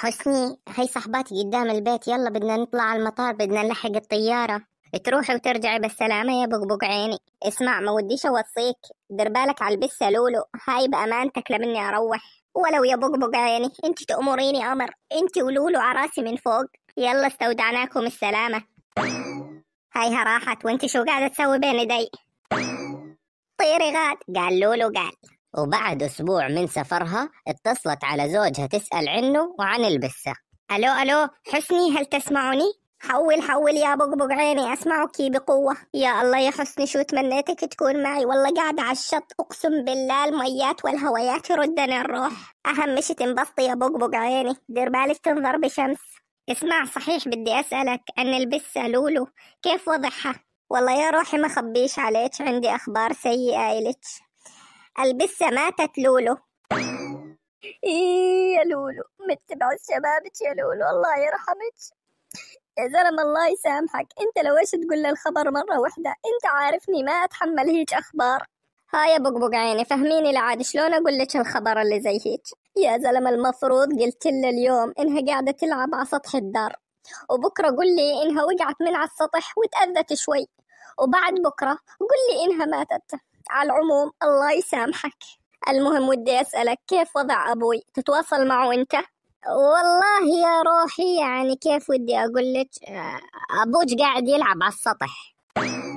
حسني هي صحباتي قدام البيت يلا بدنا نطلع على المطار بدنا نلحق الطيارة تروحي وترجعي بالسلامة يا بقبق عيني اسمع ما وديش أوصيك دير بالك على البسة لولو هاي بأمانتك لمني أروح ولو يا بقبق عيني انت تأمريني أمر انت ولولو عراسي من فوق يلا استودعناكم السلامة هيها راحت وانت شو قاعدة تسوي بين ايدي طيري غاد قال لولو قال وبعد أسبوع من سفرها اتصلت على زوجها تسأل عنه وعن البسة ألو ألو حسني هل تسمعني؟ حول حول يا بقبق عيني أسمعك بقوة يا الله يا حسني شو تمنيتك تكون معي والله قاعدة على الشط أقسم بالله الميات والهويات يردنا الروح أهم شي تنبسطي يا بقبق عيني دير بالك تنظر بشمس اسمع صحيح بدي أسألك أن البسة لولو كيف وضعها؟ والله يا روحي ما خبيش عليك عندي أخبار سيئة إلك البسة ماتت لولو إيه يا لولو متبع الشبابك يا لولو الله يرحمك يا زلمة الله يسامحك انت لو ايش تقول الخبر مرة واحدة انت عارفني ما اتحمل هيج اخبار هاي يا بقبق عيني فهميني لعاد شلون اقول لك الخبر اللي زي هيك يا زلمة المفروض قلت لها اليوم انها قاعدة تلعب على سطح الدار وبكرة قل لي انها وقعت من على السطح وتأذت شوي وبعد بكرة قل لي انها ماتت على العموم الله يسامحك المهم ودي أسألك كيف وضع أبوي تتواصل معه أنت؟ والله يا روحي يعني كيف ودي أقول لك آه، أبوج قاعد يلعب على السطح